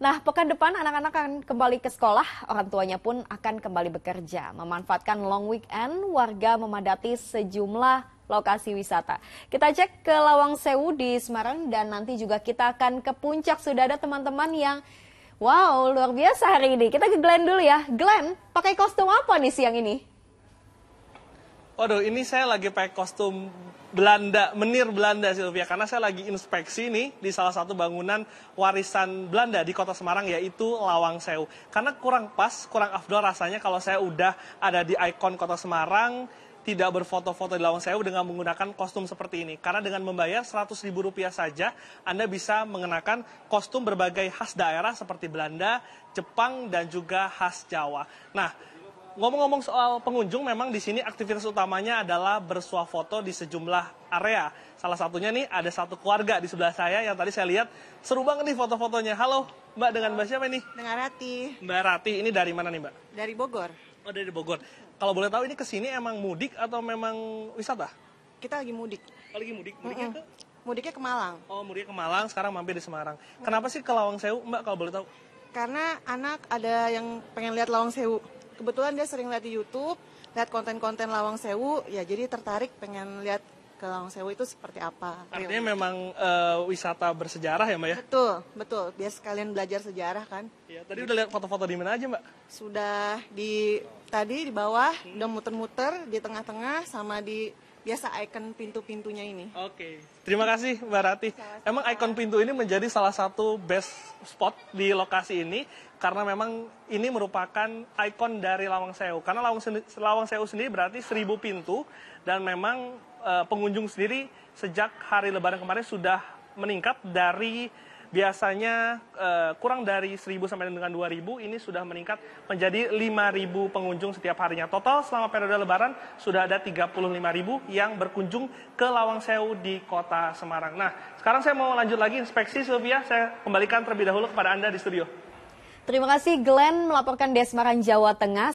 Nah, pekan depan anak-anak akan kembali ke sekolah, orang tuanya pun akan kembali bekerja. Memanfaatkan long weekend, warga memadati sejumlah lokasi wisata. Kita cek ke Lawang Sewu di Semarang dan nanti juga kita akan ke puncak. Sudah ada teman-teman yang wow, luar biasa hari ini. Kita ke Glenn dulu ya. Glenn, pakai kostum apa nih siang ini? Waduh, ini saya lagi pakai kostum Belanda, menir Belanda Sylvia, karena saya lagi inspeksi nih di salah satu bangunan warisan Belanda di kota Semarang, yaitu Lawang Sewu. Karena kurang pas, kurang afdol rasanya kalau saya udah ada di ikon kota Semarang, tidak berfoto-foto di Lawang Sewu dengan menggunakan kostum seperti ini. Karena dengan membayar ribu rupiah saja, Anda bisa mengenakan kostum berbagai khas daerah seperti Belanda, Jepang, dan juga khas Jawa. Nah, Ngomong-ngomong soal pengunjung, memang di sini aktivitas utamanya adalah bersuah foto di sejumlah area. Salah satunya nih ada satu keluarga di sebelah saya yang tadi saya lihat seru banget nih foto-fotonya. Halo Mbak, dengan Mbak siapa ini? Dengan Rati. Mbak Rati, ini dari mana nih Mbak? Dari Bogor. Oh dari Bogor. Kalau boleh tahu ini kesini emang mudik atau memang wisata? Kita lagi mudik. Oh, lagi mudik? Mudiknya mm -hmm. ke? Mudiknya ke Malang. Oh, mudiknya ke Malang, sekarang mampir di Semarang. Kenapa sih ke Lawang Sewu, Mbak, kalau boleh tahu? Karena anak ada yang pengen lihat Lawang Sewu kebetulan dia sering lihat di YouTube, lihat konten-konten Lawang Sewu, ya jadi tertarik pengen lihat ke Lawang Sewu itu seperti apa. Artinya real. memang uh, wisata bersejarah ya, Mbak ya? Betul, betul. Dia sekalian belajar sejarah kan. Iya, tadi udah lihat foto-foto di mana aja, Mbak? Sudah di tadi di bawah, hmm. udah muter-muter di tengah-tengah sama di biasa ikon pintu-pintunya ini. Oke, terima kasih Mbak Rati. Sama-sama. Emang ikon pintu ini menjadi salah satu best spot di lokasi ini karena memang ini merupakan ikon dari Lawang Sewu. Karena Lawang, Lawang Sewu sendiri berarti seribu pintu dan memang uh, pengunjung sendiri sejak hari Lebaran kemarin sudah meningkat dari biasanya uh, kurang dari 1.000 sampai dengan 2.000 ini sudah meningkat menjadi 5.000 pengunjung setiap harinya. Total selama periode Lebaran sudah ada 35.000 yang berkunjung ke Lawang Sewu di Kota Semarang. Nah, sekarang saya mau lanjut lagi inspeksi Sylvia, saya kembalikan terlebih dahulu kepada Anda di studio. Terima kasih Glenn melaporkan dari Jawa Tengah.